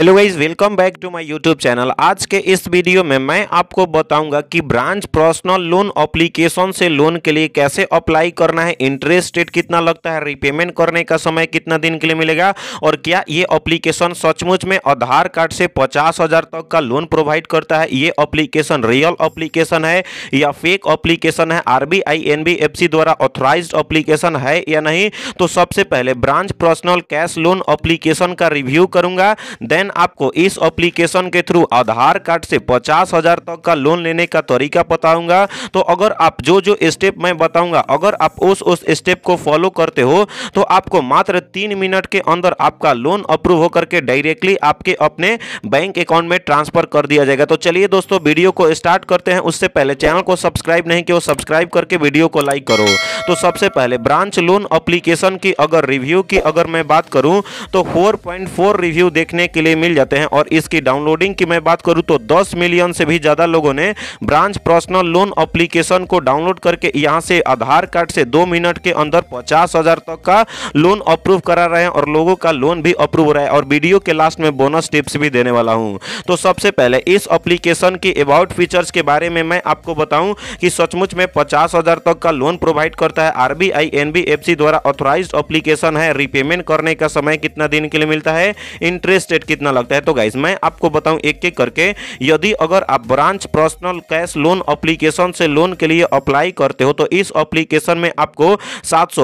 hello guys welcome back to my YouTube channel आज के इस वीडियो में मैं आपको बताऊंगा कि ब्रांच पर्सनल लोन एप्लीकेशन से लोन के लिए कैसे अप्लाई करना है इंटरेस्ट रेट कितना लगता है रिपेमेंट करने का समय कितना दिन के लिए मिलेगा और क्या ये एप्लीकेशन सचमुच में आधार कार्ड से पचास हज़ार तक का लोन प्रोवाइड करता है ये अप्लीकेशन रियल अप्लीकेशन है या फेक अप्लीकेशन है आर बी द्वारा ऑथोराइज अप्लीकेशन है या नहीं तो सबसे पहले Branch personal cash loan application का रिव्यू करूँगा देन देन आपको इस एप्लीकेशन के थ्रू आधार कार्ड से पचास हज़ार तक का लोन लेने का तरीका बताऊंगा तो अगर आप जो जो स्टेप मैं बताऊंगा अगर आप उस उस स्टेप को फॉलो करते हो तो आपको मात्र तीन मिनट के अंदर आपका लोन अप्रूव होकर के डायरेक्टली आपके अपने बैंक अकाउंट में ट्रांसफर कर दिया जाएगा तो चलिए दोस्तों वीडियो को स्टार्ट करते हैं उससे पहले चैनल को सब्सक्राइब नहीं किया सब्सक्राइब करके वीडियो को लाइक करो तो सबसे पहले ब्रांच लोन अप्लीकेशन की अगर रिव्यू की अगर मैं बात करूँ तो फोर रिव्यू देखने के लिए मिल जाते हैं और इसकी डाउनलोडिंग की मैं बात करूँ तो दस मिलियन से भी ज़्यादा लोगों ने ब्रांच पर्सनल लोन अप्लीकेशन को डाउनलोड करके यहाँ से आधार कार्ड से दो मिनट के अंदर पचास तक का लोन अप्रूव करा रहे हैं और लोगों का लोन भी अप्रूव हो रहा है और वीडियो के लास्ट में बोनस टिप्स भी देने वाला हूँ तो सबसे पहले इस अप्लीकेशन की अबाउट फीचर्स के बारे में मैं आपको बताऊं कि सचमुच में पचास हज़ार तक का लोन प्रोवाइड करता है आरबीआई एनबीएफसी द्वारा ऑथोराइज अप्लीकेशन है रिपेमेंट करने का समय कितना दिन के लिए मिलता है इंटरेस्ट रेट कितना लगता है तो गाइज मैं आपको बताऊं एक एक करके यदि अगर आप Branch personal cash loan application से लोन के लिए अप्लाई करते हो तो इस अप्लीकेशन में आपको सात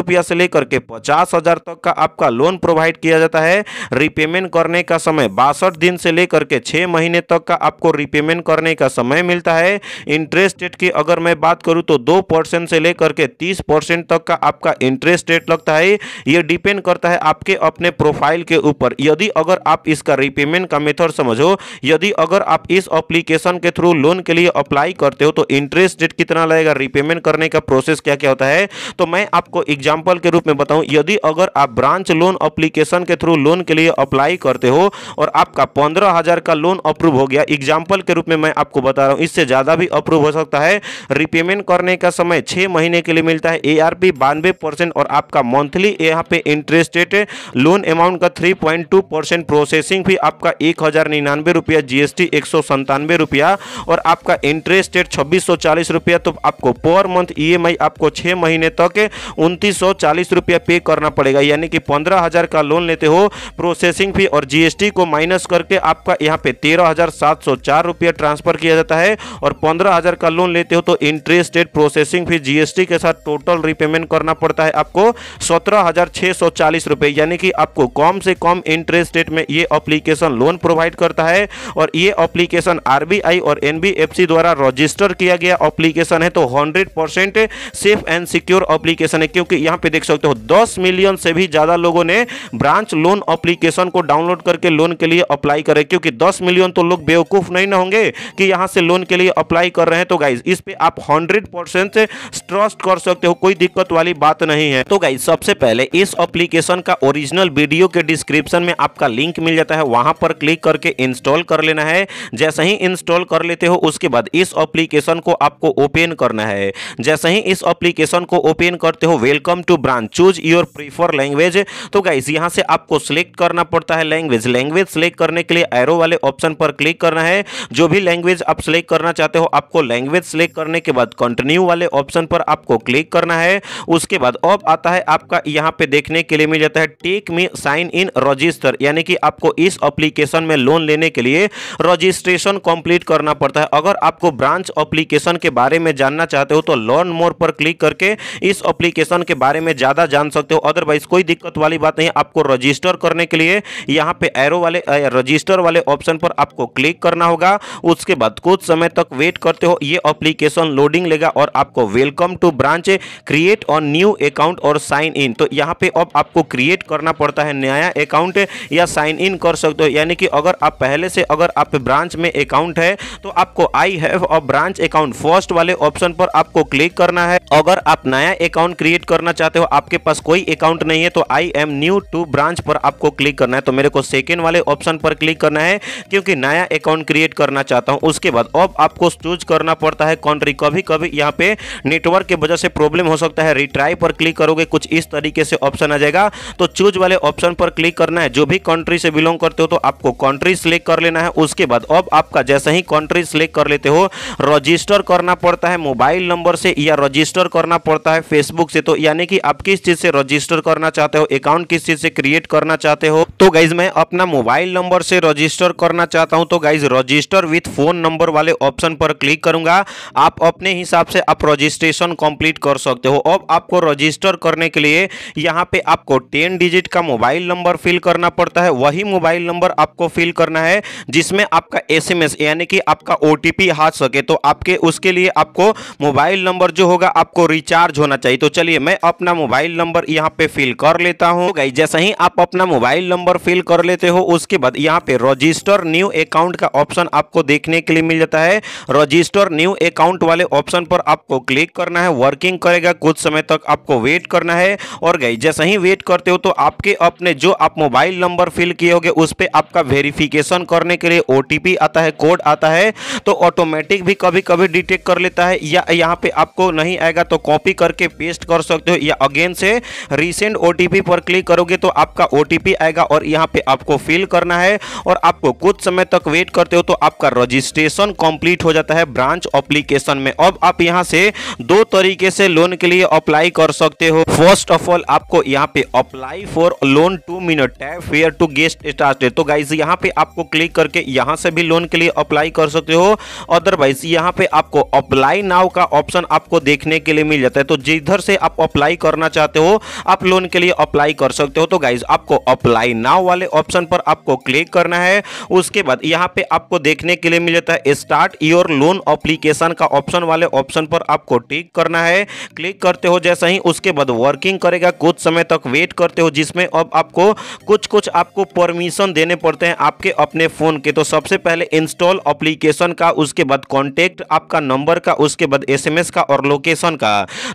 रुपया से लेकर के पचास हजार तक का आपका लोन प्रोवाइड किया जाता है रिपेमेंट करने का समय बासठ दिन से लेकर के छह महीने तक का आपको रिपेमेंट करने का समय मिलता है इंटरेस्ट रेट की अगर मैं बात करूं तो दो परसेंट से लेकर के तीस परसेंट तक का आपका इंटरेस्ट रेट लगता है ये डिपेंड करता है आपके अपने प्रोफाइल के ऊपर यदि अगर अगर आप इसका रिपेमेंट का मेथड समझो यदि अगर आप इस अप्लीकेशन के थ्रू लोन के लिए अप्लाई करते हो तो इंटरेस्ट रेट कितना लगेगा रिपेमेंट करने का प्रोसेस क्या क्या होता है तो मैं आपको एग्जाम्पल के रूप में बताऊँ यदि अगर आप ब्रांच लोन अप्लीकेशन के थ्रू लोन के लिए अप्लाई करते हो और आपका पंद्रह हज़ार का लोन अप्रूव हो गया एग्जाम्पल के रूप में मैं आपको बता रहा हूँ इससे ज़्यादा भी अप्रूव हो सकता है रिपेमेंट करने का समय छः महीने के लिए मिलता है ए आर पी बानवे परसेंट और आपका मंथली यहाँ पे इंटरेस्ट रेट लोन अमाउंट का three point two percent processing fee आपका एक हज़ार निन्यानवे रुपया जी एस टी एक सौ संतानवे रुपया और आपका इंटरेस्ट रेट छब्बीस सौ चालीस रुपया तो आपको पर मंथ ई एम आई आपको छः महीने तक उनतीस सौ चालीस रुपया पे करना पड़ेगा यानी कि पंद्रह हज़ार का लोन लेते हो प्रोसेसिंग फी और जीएसटी को माइनस करके आपका यहाँ पे तेरह हज़ार सात सौ चार रुपया ट्रांसफर किया जाता है और पंद्रह हज़ार का लोन लेते हो तो interest rate processing fee GST के साथ टोटल रिपेमेंट करना पड़ता है आपको सत्रह हज़ार छः सौ चालीस रुपये यानी कि आपको कम से कम इंटरेस्ट रेट में में ये अप्लीकेशन लोन प्रोवाइड करता है और ये अप्लीकेशन आर और एन द्वारा रजिस्टर किया गया अप्लीकेशन है तो hundred safe and secure application है क्योंकि यहाँ पे देख सकते हो दस मिलियन से भी ज़्यादा लोगों ने ब्रांच लोन अप्लीकेशन को डाउनलोड करके लोन के लिए अप्लाई करे क्योंकि दस मिलियन तो लोग बेवकूफ़ नहीं ना होंगे कि यहां से लोन के लिए अप्लाई कर रहे हैं तो गाइज इस पर आप हंड्रेड परसेंट ट्रस्ट कर सकते हो कोई दिक्कत वाली बात नहीं है तो गाइज सबसे पहले इस अप्लीकेशन का ओरिजिनल वीडियो के डिस्क्रिप्शन में आपका लिंक लिंक मिल जाता है वहां पर क्लिक करके इंस्टॉल कर लेना है जैसे ही इंस्टॉल कर लेते हो उसके बाद इस एप्लीकेशन को आपको ओपन करना है जैसे ही इस एप्लीकेशन को ओपन करते हो welcome to Branch choose your prefer language तो गाइज यहां से आपको सिलेक्ट करना पड़ता है लैंग्वेज लैंग्वेज सिलेक्ट करने के लिए एरो वाले ऑप्शन पर क्लिक करना है जो भी लैंग्वेज आप सिलेक्ट करना चाहते हो आपको लैंग्वेज सिलेक्ट करने के बाद कंटिन्यू वाले ऑप्शन पर आपको क्लिक करना है उसके बाद अब आता है आपका यहाँ पे देखने के लिए मिल जाता है take me sign in register यानी कि आपको इस अप्लीकेशन में लोन लेने के लिए रजिस्ट्रेशन कंप्लीट करना पड़ता है अगर आपको ब्रांच अप्लीकेशन के बारे में जानना चाहते हो तो लर्न मोर पर क्लिक करके इस अप्लीकेशन के बारे में ज़्यादा जान सकते हो अदरवाइज कोई दिक्कत वाली बात नहीं आपको रजिस्टर करने के लिए यहाँ पे एरो वाले रजिस्टर वाले ऑप्शन पर आपको क्लिक करना होगा उसके बाद कुछ समय तक वेट करते हो ये अप्लीकेशन लोडिंग लेगा और आपको वेलकम टू ब्रांच क्रिएट और न्यू अकाउंट और साइन इन तो यहाँ पे अब आपको क्रिएट करना पड़ता है नया अकाउंट या साइन साइन इन कर सकते हो यानी कि अगर आप पहले से अगर आप ब्रांच में अकाउंट है तो आपको I have a Branch account first वाले ऑप्शन पर आपको क्लिक करना है अगर आप नया अकाउंट क्रिएट करना चाहते हो आपके पास कोई अकाउंट नहीं है तो I am new to Branch पर आपको क्लिक करना है तो मेरे को सेकेंड वाले ऑप्शन पर क्लिक करना है क्योंकि नया अकाउंट क्रिएट करना चाहता हूँ उसके बाद अब आपको चूज करना पड़ता है कंट्री कभी कभी यहाँ पे नेटवर्क की वजह से प्रॉब्लम हो सकता है रिट्राई पर क्लिक करोगे कुछ इस तरीके से ऑप्शन आ जाएगा तो चूज वाले ऑप्शन पर क्लिक करना है जो भी कंट्री कंट्री से बिलोंग करते हो तो आपको कंट्री सिलेक्ट कर लेना है उसके बाद अब आपका जैसे ही कंट्री सिलेक्ट कर लेते हो रजिस्टर करना पड़ता है मोबाइल नंबर से या रजिस्टर करना पड़ता है फेसबुक से तो यानी कि आप किस चीज़ से रजिस्टर करना चाहते हो अकाउंट किस चीज़ से क्रिएट करना चाहते हो तो गाइज मैं अपना मोबाइल नंबर से रजिस्टर करना चाहता हूँ तो guys register with phone number वाले ऑप्शन पर क्लिक करूंगा आप अपने हिसाब से आप रजिस्ट्रेशन कंप्लीट कर सकते हो अब आपको रजिस्टर करने के लिए यहाँ पे आपको टेन डिजिट का मोबाइल नंबर फिल करना पड़ता है वही मोबाइल नंबर आपको फिल करना है जिसमें आपका एसएमएस यानी कि आपका ओटीपी आ सके तो आपके उसके लिए आपको मोबाइल नंबर जो होगा आपको रिचार्ज होना चाहिए तो चलिए मैं अपना मोबाइल नंबर यहाँ पे फिल कर लेता हूँ गाइज जैसे ही आप अपना मोबाइल नंबर फिल कर लेते हो उसके बाद यहाँ पे रजिस्टर न्यू अकाउंट का ऑप्शन आपको देखने के लिए मिल जाता है रजिस्टर न्यू अकाउंट वाले ऑप्शन पर आपको क्लिक करना है वर्किंग करेगा कुछ समय तक आपको वेट करना है और गई जैसे ही वेट करते हो तो आपके अपने जो आप मोबाइल नंबर फिल फिल किए होगे उस पर आपका वेरिफिकेशन करने के लिए ओ आता है कोड आता है तो ऑटोमेटिक भी कभी कभी डिटेक्ट कर लेता है या यहाँ पे आपको नहीं आएगा तो कॉपी करके पेस्ट कर सकते हो या अगेन से रिसेंट ओ पर क्लिक करोगे तो आपका ओ आएगा और यहाँ पे आपको फिल करना है और आपको कुछ समय तक वेट करते हो तो आपका रजिस्ट्रेशन कंप्लीट हो जाता है ब्रांच अप्लीकेशन में अब आप यहाँ से दो तरीके से लोन के लिए अप्लाई कर सकते हो फर्स्ट ऑफ ऑल आपको यहाँ पे apply for loan two minute tap fair to guest state तो गाइज यहाँ पे आपको क्लिक करके यहाँ से भी लोन के लिए अप्लाई कर सकते हो अदरवाइज यहाँ पे आपको अप्लाई नाव का ऑप्शन आपको देखने के लिए मिल जाता है तो जिधर से आप अप्लाई करना चाहते हो आप लोन के लिए अप्लाई कर सकते हो तो गाइज आपको अप्लाई नाव वाले ऑप्शन पर आपको क्लिक करना है उसके बाद यहाँ पे आपको देखने के लिए मिल जाता है स्टार्ट योर लोन अप्लीकेशन का ऑप्शन वाले ऑप्शन पर आपको टिक करना है क्लिक करते हो जैसा ही उसके बाद वर्किंग करेगा कुछ समय तक वेट करते हो जिसमें अब आपको कुछ कुछ आपको परमिशन देने पड़ते हैं आपके अपने फ़ोन के तो सबसे पहले इंस्टॉल अप्लीकेशन का उसके बाद कॉन्टैक्ट आपका नंबर का उसके बाद एसएमएस का और लोकेशन का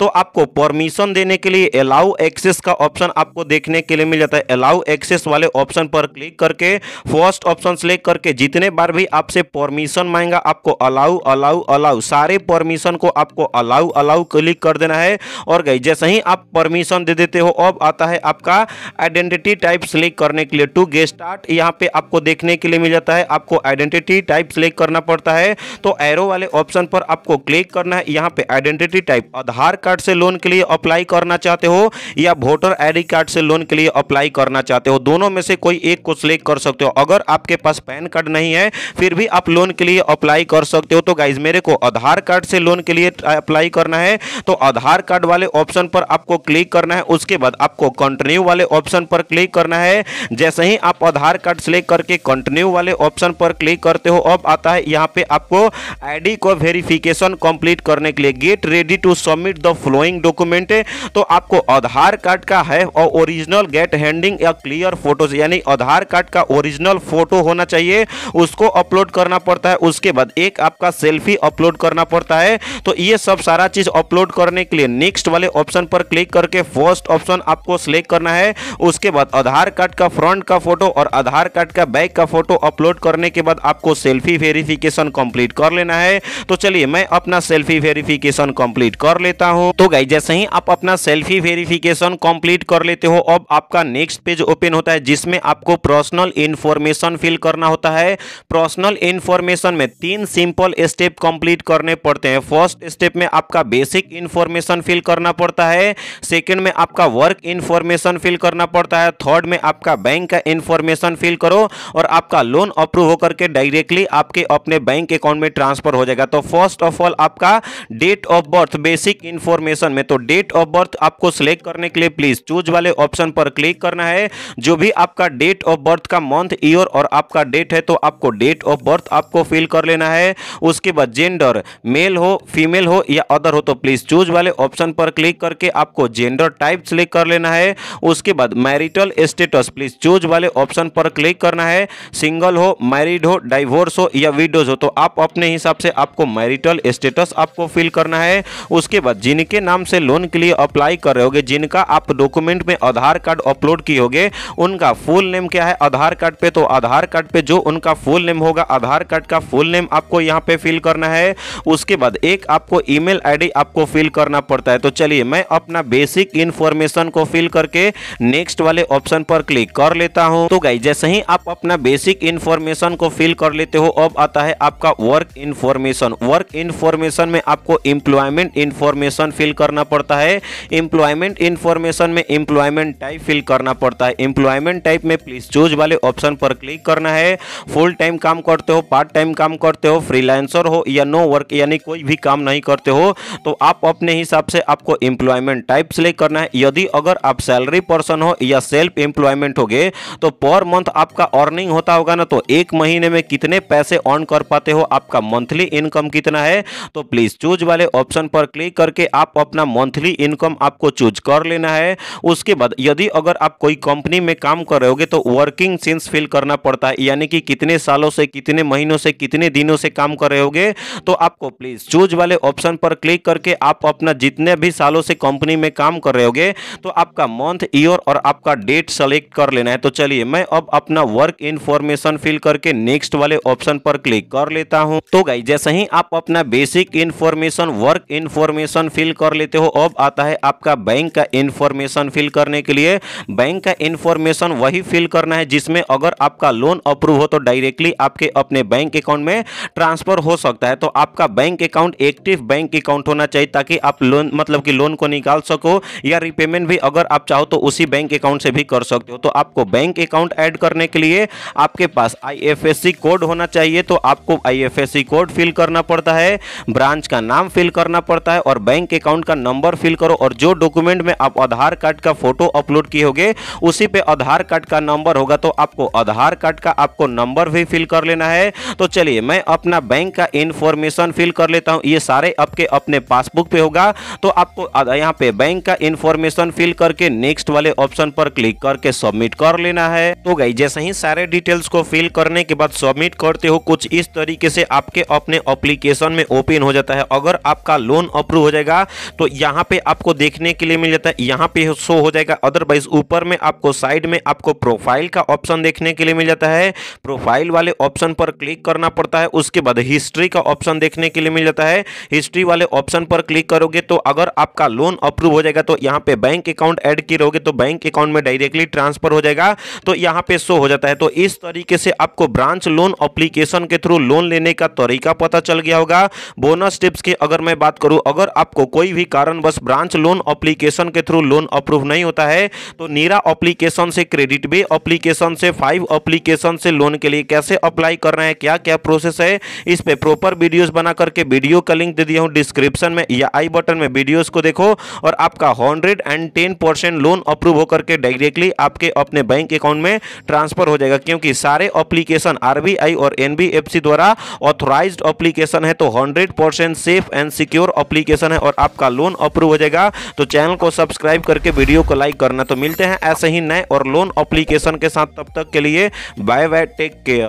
तो आपको परमिशन देने के लिए अलाउ एक्सेस का ऑप्शन आपको देखने के लिए मिल जाता है अलाउ एक्सेस वाले ऑप्शन पर क्लिक करके फर्स्ट ऑप्शन सेलेक्ट करके जितने बार भी आपसे परमिशन मांगेगा आपको अलाउ अलाउ अलाउ सारे परमिशन को आपको अलाउ अलाउ क्लिक कर देना है और गई जैसे ही आप परमिशन दे देते हो अब आता है आपका आइडेंटिटी टाइप सेलेक्ट करने के लिए टू गेट स्टार्ट यहाँ पे आपको देखने के लिए मिल जाता है आपको आइडेंटिटी टाइप सेलेक्ट करना पड़ता है तो एरो वाले ऑप्शन पर आपको क्लिक करना है यहाँ पे आइडेंटिटी टाइप आधार कार्ड से लोन के लिए अप्लाई करना चाहते हो या वोटर आईडी कार्ड से लोन के लिए अप्लाई करना चाहते हो दोनों में से कोई एक को सिलेक्ट कर सकते हो अगर आपके पास पैन कार्ड नहीं है फिर भी आप लोन के लिए अप्लाई कर सकते हो तो गाइज मेरे को आधार कार्ड से लोन के लिए अप्लाई करना है तो आधार कार्ड वाले ऑप्शन पर आपको क्लिक करना है उसके बाद आपको कंटिन्यू वाले ऑप्शन पर क्लिक करना है जैसे ही वहीं आप आधार कार्ड सेलेक्ट करके कंटिन्यू वाले ऑप्शन पर क्लिक करते हो अब आता है यहाँ पे आपको आईडी को वेरिफिकेशन कंप्लीट करने के लिए get ready to submit the following document तो आपको आधार कार्ड का है और ओरिजिनल गेट हैंडिंग या क्लियर फोटोज यानी आधार कार्ड का ओरिजिनल फोटो होना चाहिए उसको अपलोड करना पड़ता है उसके बाद एक आपका सेल्फी अपलोड करना पड़ता है तो ये सब सारा चीज़ अपलोड करने के लिए नेक्स्ट वाले ऑप्शन पर क्लिक करके फर्स्ट ऑप्शन आपको सिलेक्ट करना है उसके बाद आधार कार्ड का फ्रंट का का फोटो और आधार कार्ड का बैग का फोटो अपलोड करने के बाद आपको सेल्फी वेरिफिकेशन कंप्लीट कर लेना है तो चलिए मैं अपना सेल्फी वेरिफिकेशन कंप्लीट कर लेता हूं तो गाइज जैसे ही आप अपना सेल्फी वेरिफिकेशन कंप्लीट कर लेते हो अब आपका नेक्स्ट पेज ओपन होता है जिसमें आपको पर्सनल इन्फॉर्मेशन फिल करना होता है पर्सनल इन्फॉर्मेशन में तीन सिंपल स्टेप कंप्लीट करने पड़ते हैं फर्स्ट स्टेप में आपका बेसिक इन्फॉर्मेशन फिल करना पड़ता है सेकेंड में आपका वर्क इन्फॉर्मेशन फिल करना पड़ता है थर्ड में आपका बैंक का इन्फॉर्मेशन फिल करो और आपका लोन अप्रूव होकर के डायरेक्टली आपके अपने बैंक अकाउंट में ट्रांसफर हो जाएगा तो फर्स्ट ऑफ ऑल आपका date of birth basic information में तो डेट ऑफ बर्थ आपको सिलेक्ट करने के लिए प्लीज चूज वाले ऑप्शन पर क्लिक करना है जो भी आपका डेट ऑफ बर्थ का मंथ ईयर और आपका डेट है तो आपको डेट ऑफ बर्थ आपको फिल कर लेना है उसके बाद जेंडर मेल हो फीमेल हो या अदर हो तो प्लीज चूज वाले ऑप्शन पर क्लिक करके आपको जेंडर टाइप सिलेक्ट कर लेना है उसके बाद मैरिटल स्टेटस प्लीज चूज वाले वाले ऑप्शन पर क्लिक करना है सिंगल हो मैरिड हो डाइवोर्स हो या विडोज हो तो आप अपने हिसाब से आपको मैरिटल स्टेटस आपको फिल करना है उसके बाद जिनके नाम से लोन के लिए अप्लाई कर रहे होगे जिनका आप डॉक्यूमेंट में आधार कार्ड अपलोड किए होगे उनका फुल नेम क्या है आधार कार्ड पे तो आधार कार्ड पे जो उनका फुल नेम होगा आधार कार्ड का फुल नेम आपको यहाँ पे फिल करना है उसके बाद एक आपको ईमेल आईडी आपको फिल करना पड़ता है तो चलिए मैं अपना बेसिक इंफॉर्मेशन को फिल करके नेक्स्ट वाले ऑप्शन पर क्लिक कर लेता करता हूँ तो गाई जैसे ही आप अपना बेसिक इन्फॉर्मेशन को फिल कर लेते हो अब आता है आपका वर्क इन्फॉर्मेशन वर्क इन्फॉर्मेशन में आपको इम्प्लॉयमेंट इन्फॉर्मेशन फिल करना पड़ता है इम्प्लॉयमेंट इन्फॉर्मेशन में इम्प्लॉयमेंट टाइप फिल करना पड़ता है इम्प्लॉयमेंट टाइप में प्लीज चूज वाले ऑप्शन पर क्लिक करना है फुल टाइम काम करते हो पार्ट टाइम काम करते हो फ्रीलांसर हो या नो वर्क यानी कोई भी काम नहीं करते हो तो आप अपने हिसाब से आपको इम्प्लॉयमेंट टाइप सिलेक्ट करना है यदि अगर आप सैलरी पर्सन हो या सेल्फ एम्प्लॉयमेंट हो गए तो पर मंथ आपका अर्निंग होता होगा ना तो एक महीने में कितने पैसे ऑन कर पाते हो आपका मंथली इनकम कितना है तो प्लीज़ चूज वाले ऑप्शन पर क्लिक करके आप अपना मंथली इनकम आपको चूज कर लेना है उसके बाद यदि अगर आप कोई कंपनी में काम कर रहे होगे तो वर्किंग सेंस फिल करना पड़ता है यानी कि कितने सालों से कितने महीनों से कितने दिनों से काम कर रहे होगे तो आपको प्लीज़ चूज वाले ऑप्शन पर क्लिक करके आप अपना जितने भी सालों से कंपनी में काम कर रहे होगे तो आपका मंथ ईयर और आपका डेट सेलेक्ट कर लेना है तो चलिए मैं अब अपना वर्क इन्फॉर्मेशन फिल करके नेक्स्ट वाले ऑप्शन पर क्लिक कर लेता हूँ तो गाई जैसे ही आप अपना basic information work information fill कर लेते हो अब आता है आपका बैंक का इन्फॉर्मेशन फिल करने के लिए बैंक का इन्फॉर्मेशन वही फिल करना है जिसमें अगर आपका लोन अप्रूव हो तो डायरेक्टली आपके अपने बैंक अकाउंट में ट्रांसफर हो सकता है तो आपका bank account active bank account होना चाहिए ताकि आप लोन मतलब कि लोन को निकाल सको या रिपेमेंट भी अगर आप चाहो तो उसी बैंक अकाउंट से भी कर सकते हो तो आपको बैंक बैंक अकाउंट ऐड करने के लिए आपके पास आईएफएससी कोड होना चाहिए तो आपको आईएफएससी कोड फिल करना पड़ता है ब्रांच का नाम फिल करना पड़ता है और बैंक अकाउंट का नंबर फिल करो और जो डॉक्यूमेंट में आप आधार कार्ड का फोटो अपलोड किए होगे उसी पे आधार कार्ड का नंबर होगा तो आपको आधार कार्ड का आपको नंबर भी फिल कर लेना है तो चलिए मैं अपना बैंक का इन्फॉर्मेशन फिल कर लेता हूँ ये सारे आपके अपने पासबुक पे होगा तो आपको यहाँ पे बैंक का इन्फॉर्मेशन फिल करके नेक्स्ट वाले ऑप्शन पर क्लिक करके सबमिट कर लेना लेना है तो गई जैसे ही सारे डिटेल्स को फिल करने के बाद सबमिट करते हो कुछ इस तरीके से आपके अपने अप्लीकेशन में ओपन हो जाता है अगर आपका लोन अप्रूव हो जाएगा तो यहाँ पे आपको देखने के लिए मिल जाता है यहाँ पे शो हो जाएगा अदरवाइज ऊपर में आपको साइड में आपको प्रोफाइल का ऑप्शन देखने के लिए मिल जाता है प्रोफाइल वाले ऑप्शन पर क्लिक करना पड़ता है उसके बाद हिस्ट्री का ऑप्शन देखने के लिए मिल जाता है हिस्ट्री वाले ऑप्शन पर क्लिक करोगे तो अगर आपका लोन अप्रूव हो जाएगा तो यहाँ पे बैंक अकाउंट ऐड करोगे तो बैंक अकाउंट में डायरेक्टली ट्रांसफर हो जाएगा तो यहाँ पे शो हो जाता है तो इस तरीके से आपको ब्रांच लोन अप्लीकेशन के थ्रू लोन लेने का तरीका पता चल गया होगा बोनस टिप्स की अगर मैं बात करूँ अगर आपको कोई भी कारणवश ब्रांच लोन अप्लीकेशन के थ्रू लोन अप्रूव नहीं होता है तो नीरा अप्लीकेशन से क्रेडिट बे अप्लीकेशन से फाइव अप्लीकेशन से लोन के लिए कैसे अप्लाई कर रहे हैं क्या क्या प्रोसेस है इस पर प्रॉपर वीडियोस बना करके वीडियो का लिंक दे दिया हूँ डिस्क्रिप्शन में या आई बटन में वीडियोस को देखो और आपका hundred and ten percent loan approve होकर के डायरेक्टली आपके अपने बैंक अकाउंट में ट्रांसफर हो जाएगा क्योंकि सारे एप्लीकेशन आरबीआई और एनबीएफसी द्वारा ऑथोराइज एप्लीकेशन है तो hundred percent safe and secure application है और आपका लोन अप्रूव हो जाएगा तो चैनल को सब्सक्राइब करके वीडियो को लाइक करना तो मिलते हैं ऐसे ही नए और लोन अप्लीकेशन के साथ तब तक के लिए बाय बाय टेक केयर